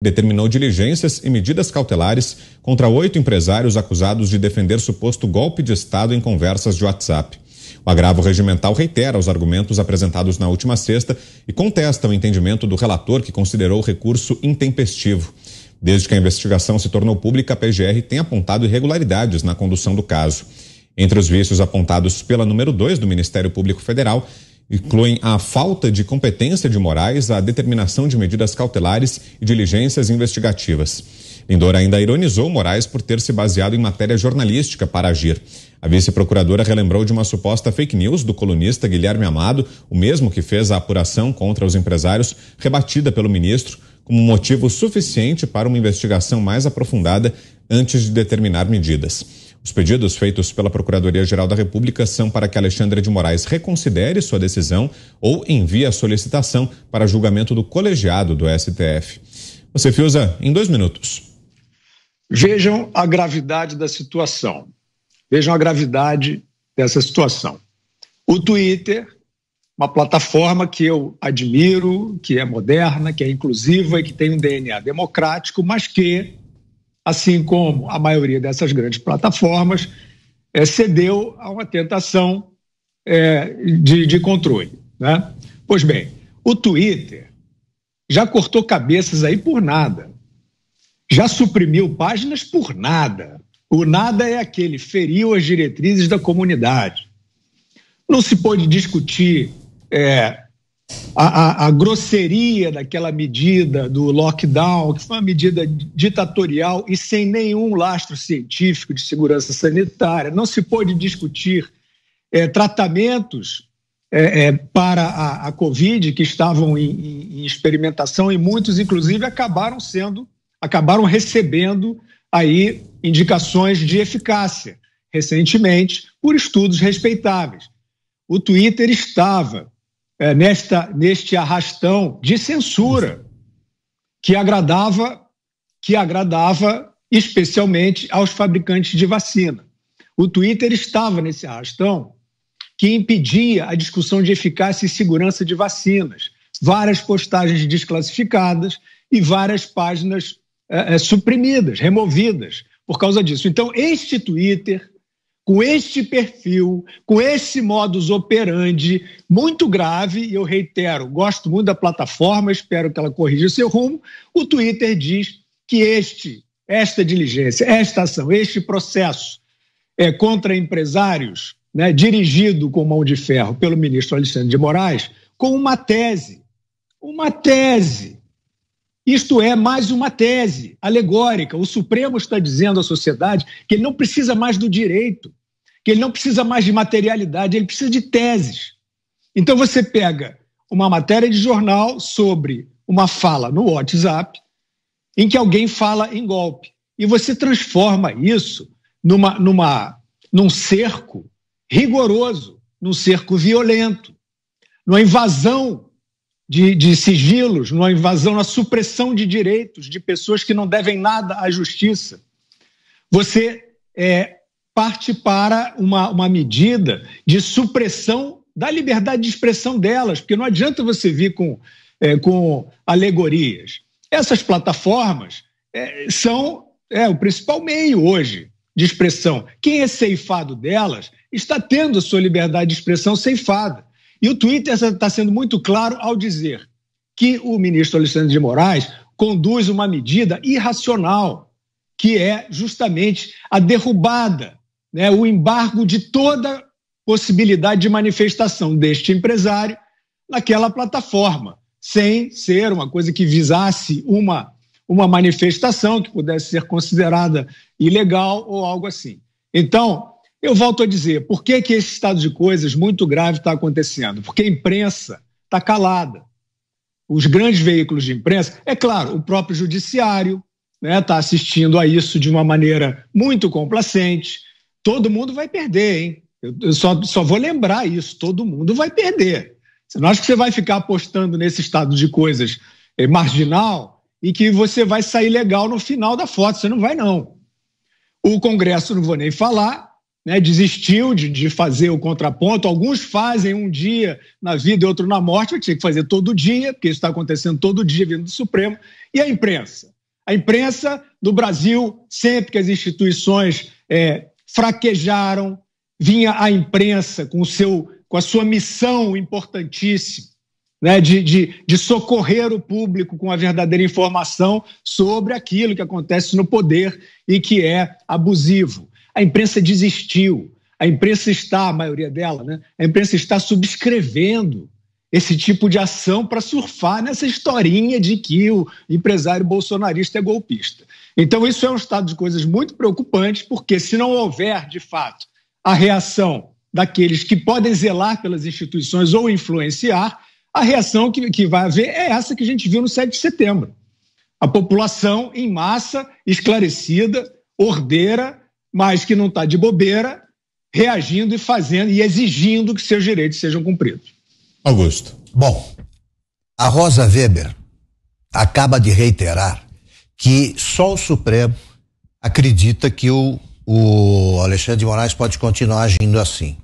determinou diligências e medidas cautelares contra oito empresários acusados de defender suposto golpe de Estado em conversas de WhatsApp. O agravo regimental reitera os argumentos apresentados na última sexta e contesta o entendimento do relator que considerou o recurso intempestivo. Desde que a investigação se tornou pública, a PGR tem apontado irregularidades na condução do caso. Entre os vícios apontados pela número 2 do Ministério Público Federal incluem a falta de competência de Moraes, a determinação de medidas cautelares e diligências investigativas. Lindor ainda ironizou Moraes por ter se baseado em matéria jornalística para agir. A vice-procuradora relembrou de uma suposta fake news do colunista Guilherme Amado, o mesmo que fez a apuração contra os empresários, rebatida pelo ministro, como motivo suficiente para uma investigação mais aprofundada antes de determinar medidas. Os pedidos feitos pela Procuradoria-Geral da República são para que Alexandre de Moraes reconsidere sua decisão ou envie a solicitação para julgamento do colegiado do STF. Você, Fiuza, em dois minutos. Vejam a gravidade da situação. Vejam a gravidade dessa situação. O Twitter, uma plataforma que eu admiro, que é moderna, que é inclusiva e que tem um DNA democrático, mas que assim como a maioria dessas grandes plataformas, é, cedeu a uma tentação é, de, de, controle. Né? Pois bem, o Twitter já cortou cabeças aí por nada, já suprimiu páginas por nada. O nada é aquele feriu as diretrizes da comunidade. Não se pode discutir é, a, a, a, grosseria daquela medida do lockdown, que foi uma medida ditatorial e sem nenhum lastro científico de segurança sanitária. Não se pôde discutir é, tratamentos é, é, para a, a, Covid que estavam em, em, em, experimentação e muitos, inclusive, acabaram sendo, acabaram recebendo aí indicações de eficácia recentemente por estudos respeitáveis. O Twitter estava é, nesta, neste arrastão de censura que agradava, que agradava especialmente aos fabricantes de vacina. O Twitter estava nesse arrastão que impedia a discussão de eficácia e segurança de vacinas, várias postagens desclassificadas e várias páginas é, é, suprimidas, removidas por causa disso. Então, este Twitter com este perfil, com esse modus operandi muito grave, e eu reitero, gosto muito da plataforma, espero que ela corrija o seu rumo. O Twitter diz que este, esta diligência, esta ação, este processo é, contra empresários, né, dirigido com mão de ferro pelo ministro Alexandre de Moraes, com uma tese. Uma tese. Isto é mais uma tese alegórica. O Supremo está dizendo à sociedade que ele não precisa mais do direito, que ele não precisa mais de materialidade, ele precisa de teses. Então você pega uma matéria de jornal sobre uma fala no WhatsApp, em que alguém fala em golpe, e você transforma isso numa, numa, num cerco rigoroso, num cerco violento, numa invasão de, de sigilos, numa invasão, na supressão de direitos de pessoas que não devem nada à justiça. Você é, parte para uma, uma medida de supressão da liberdade de expressão delas, porque não adianta você vir com, é, com alegorias. Essas plataformas é, são é, o principal meio hoje de expressão. Quem é ceifado delas está tendo a sua liberdade de expressão ceifada. E o Twitter está sendo muito claro ao dizer que o ministro Alexandre de Moraes conduz uma medida irracional, que é justamente a derrubada né, o embargo de toda possibilidade de manifestação deste empresário naquela plataforma, sem ser uma coisa que visasse uma, uma manifestação que pudesse ser considerada ilegal ou algo assim. Então, eu volto a dizer, por que, que esse estado de coisas muito grave está acontecendo? Porque a imprensa está calada. Os grandes veículos de imprensa, é claro, o próprio judiciário está né, tá assistindo a isso de uma maneira muito complacente todo mundo vai perder, hein? Eu, eu só, só vou lembrar isso: todo mundo vai perder. Você não acha que você vai ficar apostando nesse estado de coisas eh, marginal e que você vai sair legal no final da foto? Você não vai, não. O Congresso, não vou nem falar, né, desistiu de, de, fazer o contraponto. Alguns fazem um dia na vida e outro na morte, eu tinha que fazer todo dia, porque isso está acontecendo todo dia vindo do Supremo. E a imprensa? A imprensa no Brasil, sempre que as instituições é, fraquejaram, vinha a imprensa com, o seu, com a sua missão importantíssima. Né, de, de, de socorrer o público com a verdadeira informação sobre aquilo que acontece no poder e que é abusivo. A imprensa desistiu, a imprensa está, a maioria dela, né, a imprensa está subscrevendo esse tipo de ação para surfar nessa historinha de que o empresário bolsonarista é golpista. Então, isso é um estado de coisas muito preocupante, porque se não houver, de fato, a reação daqueles que podem zelar pelas instituições ou influenciar, a reação que, vai haver é essa que a gente viu no 7 de setembro. A população em massa, esclarecida, ordeira, mas que não está de bobeira, reagindo e fazendo e exigindo que seus direitos sejam cumpridos. Augusto. Bom, a Rosa Weber acaba de reiterar que só o Supremo acredita que o, o Alexandre de Moraes pode continuar agindo assim.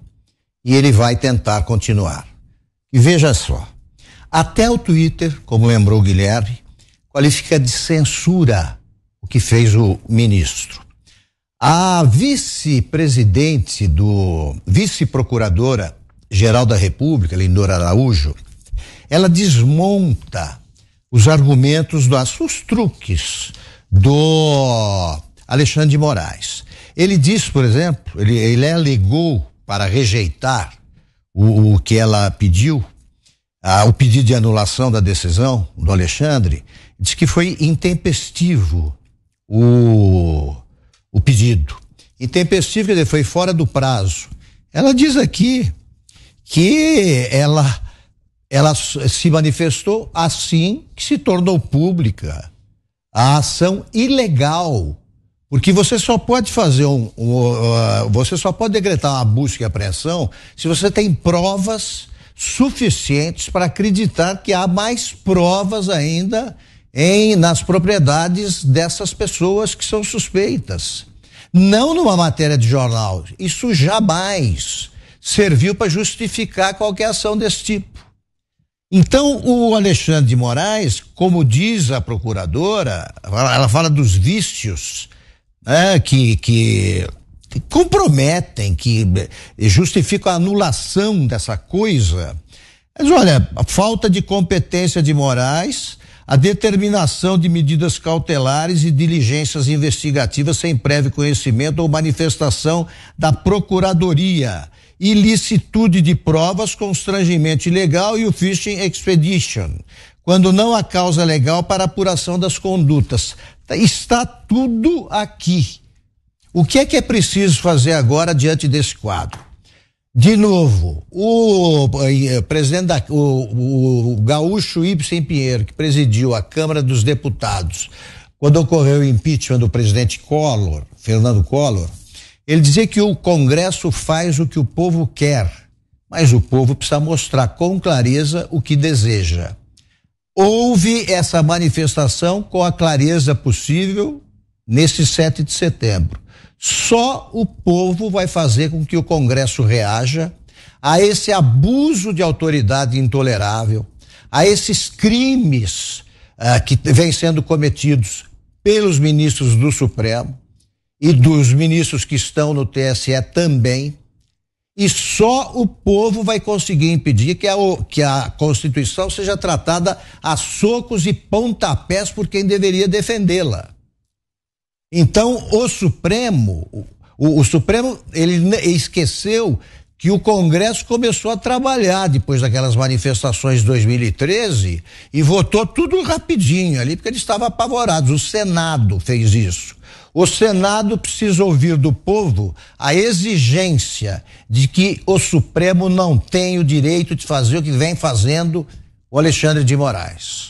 E ele vai tentar continuar. E veja só, até o Twitter, como lembrou o Guilherme, qualifica de censura o que fez o ministro. A vice-presidente do vice-procuradora geral da República, Lindor Araújo, ela desmonta os argumentos, dos, os truques do Alexandre de Moraes. Ele diz, por exemplo, ele, ele alegou para rejeitar o, o que ela pediu, a, o pedido de anulação da decisão do Alexandre, diz que foi intempestivo o, o pedido. Intempestivo, quer dizer, foi fora do prazo. Ela diz aqui que ela, ela se manifestou assim que se tornou pública a ação ilegal. Porque você só pode fazer um, um uh, você só pode decretar uma busca e apreensão se você tem provas suficientes para acreditar que há mais provas ainda em nas propriedades dessas pessoas que são suspeitas. Não numa matéria de jornal, isso jamais serviu para justificar qualquer ação desse tipo. Então, o Alexandre de Moraes, como diz a procuradora, ela fala dos vícios né, que, que, que comprometem, que justificam a anulação dessa coisa. Mas olha, a falta de competência de Moraes, a determinação de medidas cautelares e diligências investigativas sem prévio conhecimento ou manifestação da Procuradoria ilicitude de provas, constrangimento ilegal e o fishing expedition, quando não há causa legal para apuração das condutas. Tá, está tudo aqui. O que é que é preciso fazer agora diante desse quadro? De novo, o eh, eh, presidente da, o, o gaúcho Ibsen Pinheiro, que presidiu a Câmara dos Deputados, quando ocorreu o impeachment do presidente Collor, Fernando Collor, ele dizia que o Congresso faz o que o povo quer, mas o povo precisa mostrar com clareza o que deseja. Houve essa manifestação com a clareza possível nesse 7 de setembro. Só o povo vai fazer com que o Congresso reaja a esse abuso de autoridade intolerável, a esses crimes uh, que vêm sendo cometidos pelos ministros do Supremo e dos ministros que estão no TSE também. E só o povo vai conseguir impedir que a, que a Constituição seja tratada a socos e pontapés por quem deveria defendê-la. Então, o Supremo, o, o Supremo, ele esqueceu que o Congresso começou a trabalhar depois daquelas manifestações de 2013 e votou tudo rapidinho ali, porque eles estavam apavorados. O Senado fez isso. O Senado precisa ouvir do povo a exigência de que o Supremo não tem o direito de fazer o que vem fazendo o Alexandre de Moraes.